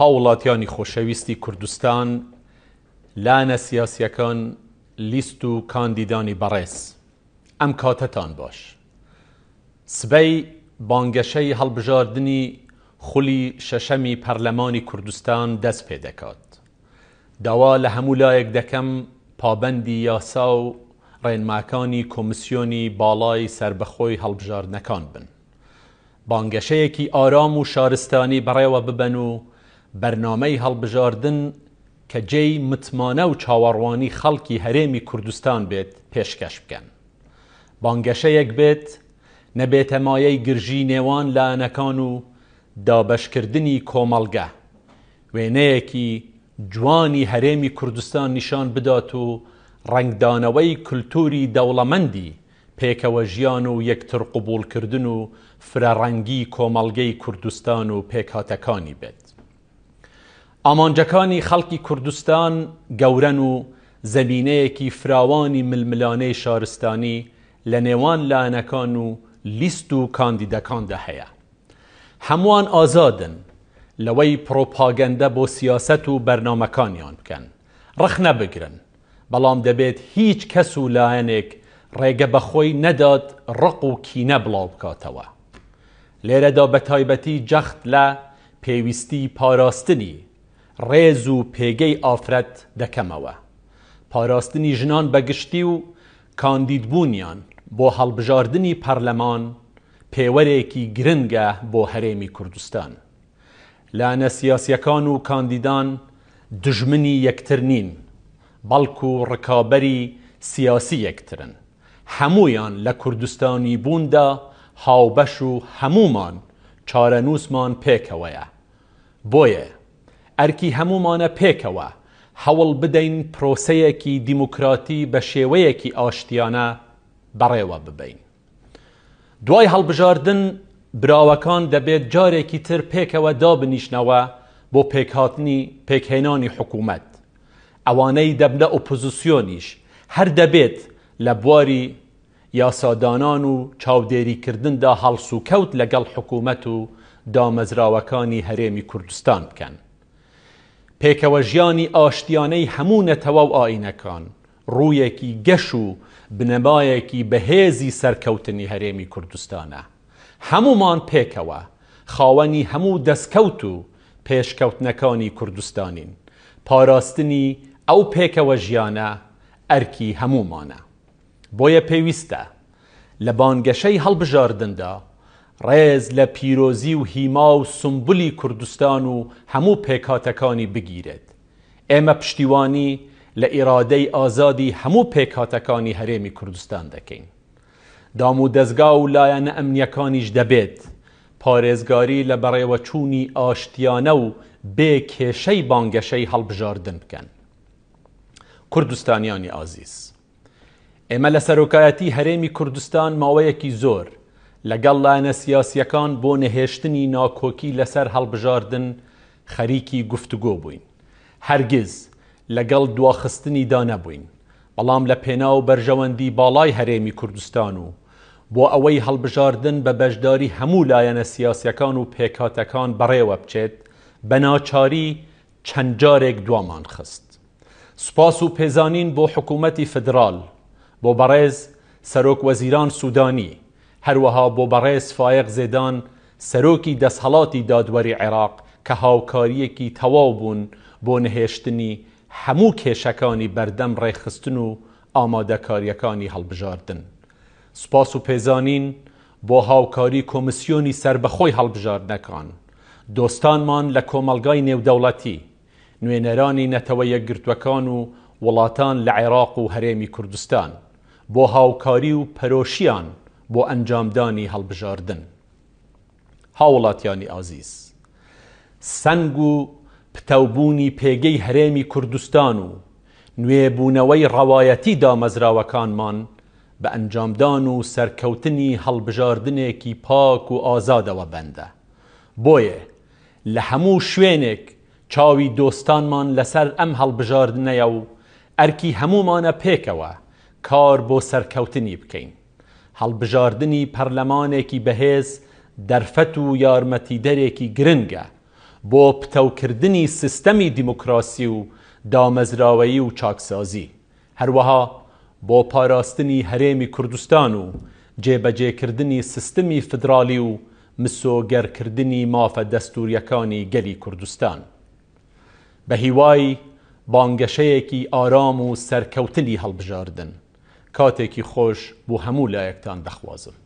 هاوڵاتیانی خۆشەویستی کوردستان لانە سیاسیەکان لیست و کاندیدانی بەڕێز ئەم کاتەتان باش سبەی بانگەشەی هەڵبژاردننی خولی شەشەمی پەرلەمانی کوردستان دەست پێ دەکات داوا لە هەموو لایەک دەکەم پابەندی یاسا و ڕێنماکانی کۆمسیۆنی باڵای سربەخۆی هەڵبژاردنەکان بن بانگەشەیەکی ئارام و شارستانی بەڕێوە ببەن و بەرنمەی هەڵبژاردن کە جێی متمانە و چاوەڕوانی خەڵکی هەرێمی کوردستان بێت پێشکەش بکەن. بانگەشەیەک بێت نەبێتەمایەی گرژی نێوان لایەنەکان و دابشکردنی کۆمەلگە وێنەیەکی جوانی هەرێمی کوردستان نیشان بدات و ڕنگدانەوەی کللتوری دەوڵەمەندی پێکەوە ژیان و یەکتر قوبولکردن و فرەڕەنگی کۆمەلگەی کوردستان و پێکهاتەکانی بێت. ئامانجەکانی خەڵکی کوردستان گەورەن و زەمینەیەکی فراوانی ململانەی شارستانی لە نێوان لاەنەکان و لیست و کاندیدەکاندا هەیە. هەمووان ئازادن لەوەی پرۆپاگەندە بۆ سیاست و بەرنمەکانیان بکەن. ڕخ نەبگرن، بەڵام دەبێت هیچ کەس و لایەنێک ڕێگە بەخۆی نەدات ڕق و کینە بڵاو بکاتەوە. لێرەدا بە تایبەتی جەخت لە پێویستی پاراستنی ڕێز و پێگەی ئافرەت دەکەمەوە. پاراستنی ژنان بەگشتی و کاندیدبوونیان بۆ هەڵبژاردننی پەرلەمان پێوەرێکی گرنگە بۆ هەرێمی کوردستان. لانە سیاسیەکان و کاندیدان دژمنی یەکتر نین، بەڵکو و ڕکابەری سیاسی یەکترن. هەمویان لە کوردستانی بووندا هاوبەش و هەمومان چارە نووسمان پێکەوەیە. بۆیە ئەرکی هەمومانە پێکەوە هەوڵ بدەین پرۆسەیەکی دیموکراتی بە شێوەیەکی ئاشتیانە بەڕێوە ببین. دوای هەڵبژاردن براوەکان دەبێت جارێکی تر پێکەوە دابنیشنەوە بۆ پێکهاتنی پێکهێنانی حکوومەت. ئەوانەی دەبنە ئۆپۆزیسیۆنیش هەر دەبێت لە بواری یاسادانان و چاودێریکردندا هەڵسوکەوت لەگەڵ حکوومەت و دامەزراوەکانی هەرێمی کوردستان بکەن. پێکەوە ژیانی ئاشتیانەی هەموو نەتەوە و ئاینەکان ڕوویەکی گەش و بنەبایەکی بەهێزی سەرکەوتنی هەرێمی کوردستانە هەمومان پێکەوە خاوەنی هەموو دەستکەوت و پێشکەوتنەکانی کوردستانین پاراستنی ئەو پێکەوە ژیانە ئەرکی هەمومانە بۆیە پێویستە لە بانگەشەی هەڵبژاردندا ڕێز لە پیرۆزی و هیما و سمبلی کوردستان و هەموو پێکاتەکانی بگیرێت. ئێمە پشتیوانی لە ئیرادەی ئازادی هەموو پێکاتەکانی هەرێمی کوردستان دەکەین. دام و دەستگا و لایەنە ئەمنیەکانیش دەبێت، پارێزگاری لە بەڕێوەچوونی ئاشتیانە و بێ کێشەی بانگەشەی هەڵبژاردن بکەن. کوردستانیانی ئازیز. ئێمە لە سەرۆکایەتی هەرێمی کوردستان ماوەیەکی زۆر لەگەڵ لاەنە سیاسیەکان بۆ نەهێشتنی ناکۆکی لەسەر هەڵبژاردن خەریکی گفتوگۆ بووین. هەرگیز لەگەڵ دواخستنی دا نەبووین، بەڵام لە پێنا و بەرژەوەندی باڵای هەرێمی کوردستان و بۆ ئەوەی هەڵبژاردن بە بەشداری هەموو لایەنە سیاسەکان و پێکاتەکان بەڕێوە بچێت بە ناچاری چەند جارێک دوامان خست. سوپاس و پێزانین بۆ حکوومەتی فدرال بۆ بەڕێز سەرۆک وەزیران سوودانی هەروەها بۆ بەڕێز فایق زێدان سەرۆکی دەسهڵاتی دادوەری عێراق کە هاوکاریەکی تەواو بوون بۆ نهێشتنی هەموو کێشەکانی بەردەم ڕێخستن و ئامادەکاریەکانی هەڵبژاردن. سوپاس و پێزانین بۆ هاوکاری کۆمسیۆنی سربەخۆی هەڵبژاردنەکان. دۆستانمان لە کۆمەلگای نێودەوڵەتی، نوێنەرانی نەتەوە یەکگرتوەکان و وڵاتان لە عێراق و هەرێمی کوردستان بۆ هاوکاری و پەرۆشیان بۆ ئەنجامدانی هەڵبژاردن. هاوڵاتیانی ئازیز. سنگ و پتەوبوونی پێگەی هەرێمی کوردستان و نوێبوونەوەی ڕەوایەتی دامەزراوەکانمان بە ئەنجامدان و سەرکەوتنی هەڵبژاردنێکی پاک و ئازادەوە بەندە. بۆیە لە هەموو شوێنێک چاوی دۆستانمان لەسەر ئەم هەڵبژاردنەیە و ئەرکی هەمومانە پێکەوە کار بۆ سەرکەوتنی بکەین. هەڵبژاردننی پەرلەمانێکی بەهێز دەرفەت و یارمەتی دەرێکی گرنگە بۆ پتەوکردنی سیستەمی دیموکراسی و دامەزراوەیی و چاکسازی هەروەها بۆ پاراستنی هەرێمی کوردستان و جێبەجێکردنی سیستمی فدرالی و مسۆگەرکردنی مافە دەستوریەکانی گەلی کوردستان بە هیوای بانگەشەیەکی ئارام و سەرکەوتنی هەڵبژاردن کاتێکی خۆش بۆ هەموو لایەکتان دەخوازم